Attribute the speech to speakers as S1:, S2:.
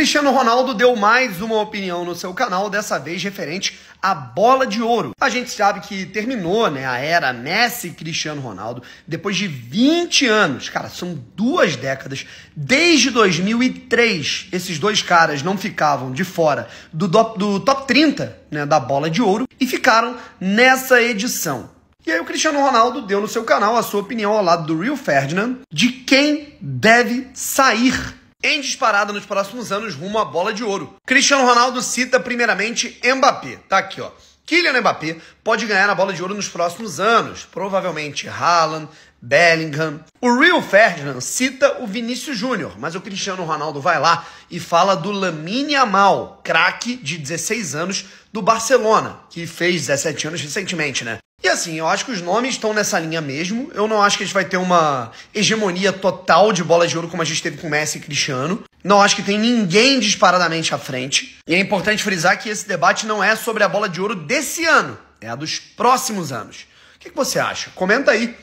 S1: Cristiano Ronaldo deu mais uma opinião no seu canal, dessa vez referente à bola de ouro. A gente sabe que terminou né, a era Messi e Cristiano Ronaldo depois de 20 anos. Cara, são duas décadas. Desde 2003, esses dois caras não ficavam de fora do, do top 30 né, da bola de ouro e ficaram nessa edição. E aí o Cristiano Ronaldo deu no seu canal a sua opinião ao lado do Rio Ferdinand de quem deve sair em disparada nos próximos anos rumo à bola de ouro. Cristiano Ronaldo cita primeiramente Mbappé. Tá aqui, ó. Kylian Mbappé pode ganhar a bola de ouro nos próximos anos, provavelmente Haaland, Bellingham. O Real Ferdinand cita o Vinícius Júnior, mas o Cristiano Ronaldo vai lá e fala do Lamine Amal, craque de 16 anos do Barcelona, que fez 17 anos recentemente, né? E assim, eu acho que os nomes estão nessa linha mesmo. Eu não acho que a gente vai ter uma hegemonia total de bola de ouro como a gente teve com Messi e Cristiano. Não acho que tem ninguém disparadamente à frente. E é importante frisar que esse debate não é sobre a bola de ouro desse ano, é a dos próximos anos. O que, que você acha? Comenta aí